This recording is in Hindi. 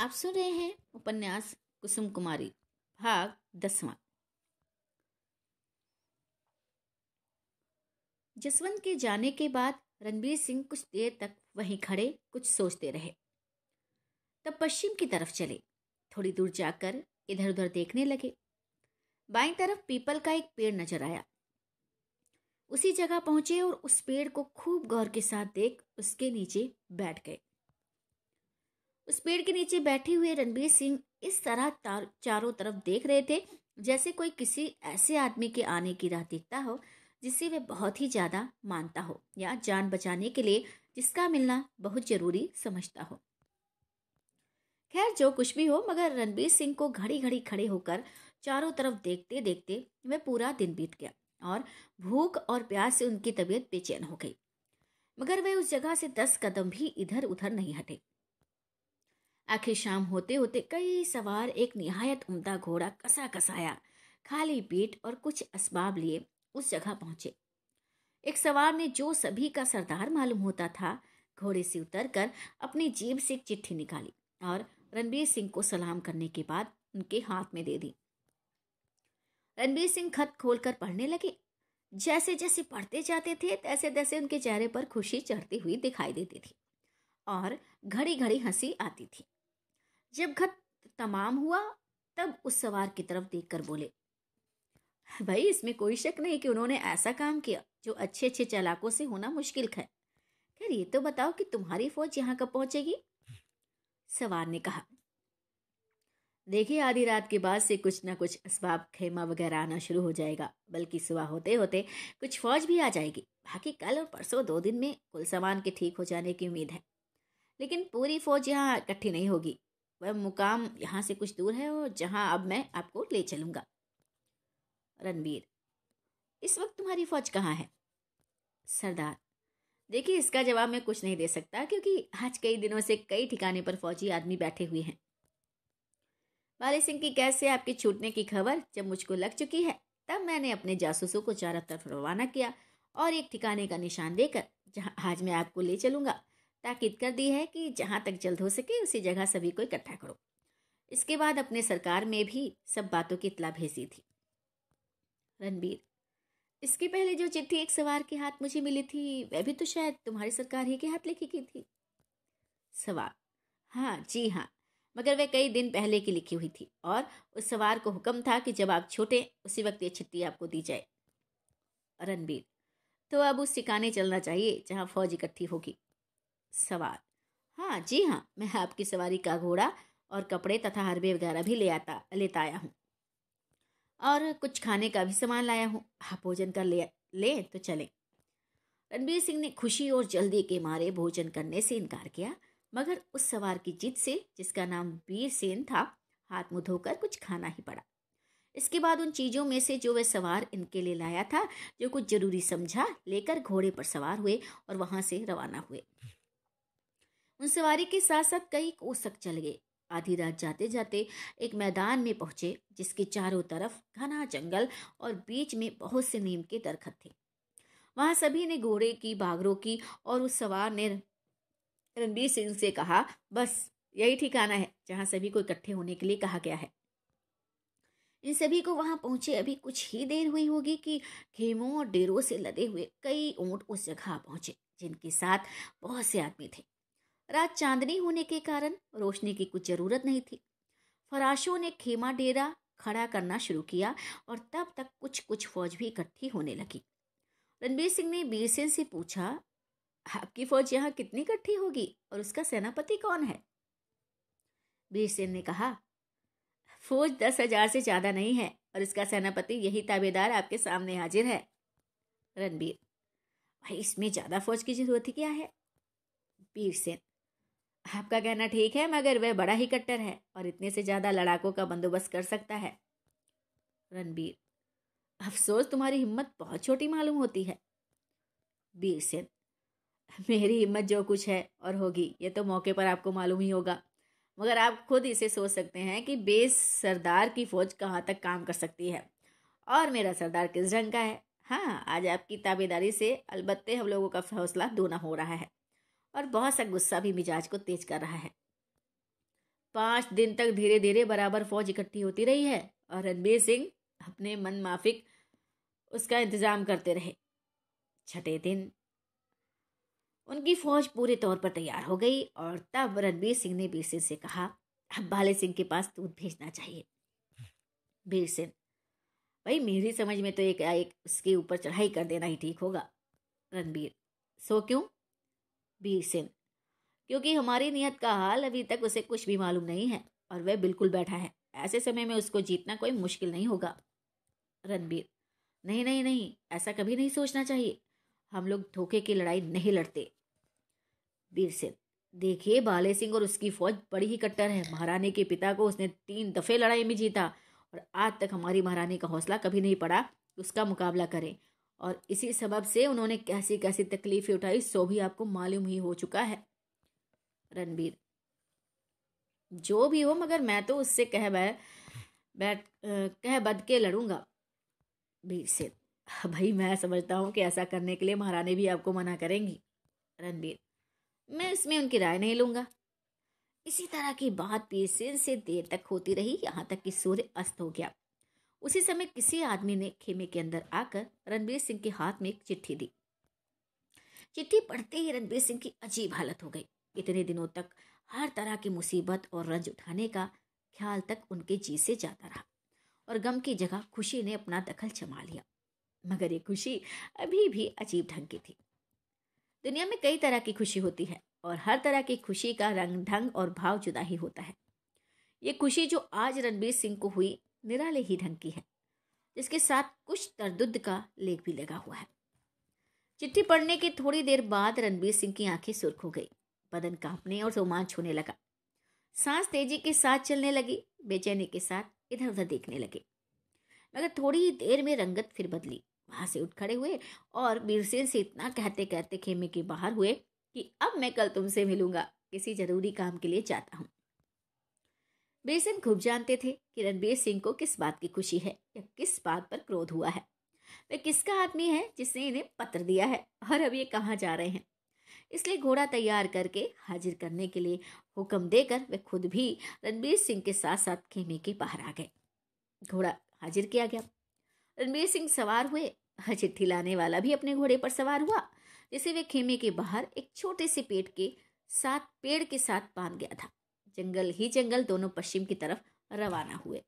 आप सुन रहे हैं उपन्यास कुसुम कुमारी भाग दसवां जसवंत के जाने के बाद रणबीर सिंह कुछ देर तक वहीं खड़े कुछ सोचते रहे तब पश्चिम की तरफ चले थोड़ी दूर जाकर इधर उधर देखने लगे बाई तरफ पीपल का एक पेड़ नजर आया उसी जगह पहुंचे और उस पेड़ को खूब गौर के साथ देख उसके नीचे बैठ गए उस पेड़ के नीचे बैठे हुए रणबीर सिंह इस तरह चारों तरफ देख रहे थे जैसे कोई किसी ऐसे आदमी के आने की राह देखता हो जिसे वे बहुत ही ज़्यादा मानता हो या जान बचाने के लिए जिसका मिलना बहुत ज़रूरी समझता हो खैर जो कुछ भी हो मगर रणबीर सिंह को घड़ी घड़ी खड़े होकर चारों तरफ देखते देखते वह पूरा दिन बीत गया और भूख और प्यास से उनकी तबीयत बेचैन हो गई मगर वे उस जगह से दस कदम भी इधर उधर नहीं हटे आखिर शाम होते होते कई सवार एक निहायत उमदा घोड़ा कसा कसाया खाली पेट और कुछ असबाब लिए उस जगह पहुंचे एक सवार ने जो सभी का सरदार मालूम होता था घोड़े से उतर कर अपनी जेब से एक चिट्ठी निकाली और रणबीर सिंह को सलाम करने के बाद उनके हाथ में दे दी रणबीर सिंह खत खोलकर पढ़ने लगे जैसे जैसे पढ़ते जाते थे तैसे तैसे उनके चेहरे पर खुशी चढ़ती हुई दिखाई देती थी और घड़ी घड़ी हंसी आती थी जब घर तमाम हुआ तब उस सवार की तरफ देखकर बोले भाई इसमें कोई शक नहीं कि उन्होंने ऐसा काम किया जो अच्छे अच्छे चालाकों से होना मुश्किल है खैर ये तो बताओ कि तुम्हारी फौज यहाँ कब पहुंचेगी सवार ने कहा देखिए आधी रात के बाद से कुछ ना कुछ असबाब खेमा वगैरह आना शुरू हो जाएगा बल्कि सुबह होते होते कुछ फौज भी आ जाएगी बाकी कल और परसों दो दिन में कुल सामान के ठीक हो जाने की उम्मीद है लेकिन पूरी फौज यहाँ इकट्ठी नहीं होगी वह मुकाम यहाँ से कुछ दूर है और जहाँ अब मैं आपको ले चलूँगा रणबीर इस वक्त तुम्हारी फौज कहाँ है सरदार देखिए इसका जवाब मैं कुछ नहीं दे सकता क्योंकि आज कई दिनों से कई ठिकाने पर फौजी आदमी बैठे हुए हैं बाली सिंह की कैसे आपके छूटने की खबर जब मुझको लग चुकी है तब मैंने अपने जासूसों को चारों तरफ रवाना किया और एक ठिकाने का निशान देकर जहाँ आज मैं आपको ले चलूँगा ताकीद कर दी है कि जहाँ तक जल्द हो सके उसी जगह सभी को इकट्ठा करो इसके बाद अपने सरकार में भी सब बातों की इतला भेजी थी रणबीर इसके पहले जो चिट्ठी एक सवार के हाथ मुझे मिली थी वह भी तो शायद तुम्हारी सरकार ही के हाथ लिखी की थी सवार हाँ जी हाँ मगर वह कई दिन पहले की लिखी हुई थी और उस सवार को हुक्म था कि जब आप छोटे उसी वक्त ये चिट्ठी आपको दी जाए रणबीर तो अब उस ठिकाने चलना चाहिए जहाँ फौज इकट्ठी होगी सवार हाँ जी हाँ मैं आपकी सवारी का घोड़ा और कपड़े तथा हरबे वगैरह भी ले आता लेता आया हूँ और कुछ खाने का भी सामान लाया हूँ आप भोजन कर ले लें तो चलें रणबीर सिंह ने खुशी और जल्दी के मारे भोजन करने से इनकार किया मगर उस सवार की जिद से जिसका नाम वीर सेन था हाथ मुँह धोकर कुछ खाना ही पड़ा इसके बाद उन चीज़ों में से जो वह सवार इनके लिए लाया था जो कुछ जरूरी समझा लेकर घोड़े पर सवार हुए और वहाँ से रवाना हुए उन सवारी के साथ साथ कई कोसक चल गए आधी रात जाते जाते एक मैदान में पहुंचे जिसके चारों तरफ घना जंगल और बीच में बहुत से नीम के दरखत थे वहां सभी ने घोड़े की बागरों की और उस सवार ने रणबीर सिंह से कहा बस यही ठिकाना है जहां सभी को इकट्ठे होने के लिए कहा गया है इन सभी को वहां पहुंचे अभी कुछ ही देर हुई होगी कि खेमों और डेरों से लदे हुए कई ऊँट उस जगह पहुंचे जिनके साथ बहुत से आदमी थे रात चांदनी होने के कारण रोशनी की कुछ जरूरत नहीं थी फराशों ने खेमा डेरा खड़ा करना शुरू किया और तब तक कुछ कुछ फौज भी इकट्ठी होने लगी रणबीर सिंह ने बीरसेन से पूछा आपकी फौज यहाँ कितनी इकट्ठी होगी और उसका सेनापति कौन है बीरसेन ने कहा फौज दस हजार से ज्यादा नहीं है और इसका सेनापति यही ताबेदार आपके सामने हाजिर है रणबीर भाई इसमें ज्यादा फौज की जरूरत क्या है बीरसेन आपका कहना ठीक है मगर वह बड़ा ही कट्टर है और इतने से ज़्यादा लड़ाकों का बंदोबस्त कर सकता है रणबीर अफसोस तुम्हारी हिम्मत बहुत छोटी मालूम होती है बीर सेन मेरी हिम्मत जो कुछ है और होगी ये तो मौके पर आपको मालूम ही होगा मगर आप खुद इसे सोच सकते हैं कि बेस सरदार की फ़ौज कहाँ तक काम कर सकती है और मेरा सरदार किस ढंग का है हाँ आज आपकी ताबेदारी से अलबत्ते हम लोगों का हौसला दोना हो रहा है और बहुत सा गुस्सा भी मिजाज को तेज कर रहा है पाँच दिन तक धीरे धीरे बराबर फौज इकट्ठी होती रही है और रणबीर सिंह अपने मन माफिक उसका इंतज़ाम करते रहे छठे दिन उनकी फौज पूरे तौर पर तैयार हो गई और तब रणबीर सिंह ने बीर सिंह से कहा अब भाले सिंह के पास दूध भेजना चाहिए बीर सिंह भाई मेरी समझ में तो एक एक उसके ऊपर चढ़ाई कर देना ही ठीक होगा रणबीर सो क्यों बीर सिंह क्योंकि हमारी नीयत का हाल अभी तक उसे कुछ भी मालूम नहीं है और वह बिल्कुल बैठा है ऐसे समय में उसको जीतना कोई मुश्किल नहीं होगा रणबीर नहीं नहीं नहीं ऐसा कभी नहीं सोचना चाहिए हम लोग धोखे की लड़ाई नहीं लड़ते बीर सिंह देखिए बाले सिंह और उसकी फौज बड़ी ही कट्टर है महारानी के पिता को उसने तीन दफे लड़ाई में जीता और आज तक हमारी महारानी का हौसला कभी नहीं पड़ा उसका मुकाबला करें और इसी सबब से उन्होंने कैसी कैसी तकलीफ़ें उठाई सो भी आपको मालूम ही हो चुका है रणबीर जो भी हो मगर मैं तो उससे कह बै बैठ कह बद के लड़ूंगा वीर से भाई मैं समझता हूँ कि ऐसा करने के लिए महारानी भी आपको मना करेंगी रणबीर मैं इसमें उनकी राय नहीं लूँगा इसी तरह की बात पीरसेन से देर तक होती रही यहाँ तक कि सूर्य अस्त हो गया उसी समय किसी आदमी ने खेमे के अंदर आकर रणबीर सिंह के हाथ में एक चिट्ठी दी चिट्ठी पढ़ते ही रणबीर सिंह की अजीब हालत हो गई इतने दिनों तक हर तरह की मुसीबत और रंज उठाने का ख्याल तक उनके जी से जाता रहा और गम की जगह खुशी ने अपना दखल जमा लिया मगर ये खुशी अभी भी अजीब ढंग की थी दुनिया में कई तरह की खुशी होती है और हर तरह की खुशी का रंग ढंग और भाव जुदा ही होता है ये खुशी जो आज रणबीर सिंह को हुई निराले ही ढंग की है जिसके साथ कुछ तरदुद का लेख भी लगा हुआ है चिट्ठी पढ़ने के थोड़ी देर बाद रणबीर सिंह की आंखें सुर्ख हो गई बदन कांपने और रोमांच होने लगा सांस तेजी के साथ चलने लगी बेचैनी के साथ इधर उधर देखने लगे मगर थोड़ी ही देर में रंगत फिर बदली वहां से उठ खड़े हुए और बीरसेन से इतना कहते कहते खेमे के बाहर हुए कि अब मैं कल तुमसे मिलूंगा किसी जरूरी काम के लिए जाता हूँ सिंह खूब जानते थे कि रणबीर सिंह को किस बात की खुशी है या किस बात पर क्रोध हुआ है वे किसका आदमी है जिसने इन्हें पत्र दिया है और अब ये कहाँ जा रहे हैं इसलिए घोड़ा तैयार करके हाजिर करने के लिए हुक्म देकर वे खुद भी रणबीर सिंह के साथ साथ खेमे के बाहर आ गए घोड़ा हाजिर किया गया रणबीर सिंह सवार हुए चिट्ठी लाने वाला भी अपने घोड़े पर सवार हुआ जिसे वे खेमे के बाहर एक छोटे से पेड़ के साथ पेड़ के साथ बांध गया था जंगल ही जंगल दोनों पश्चिम की तरफ रवाना हुए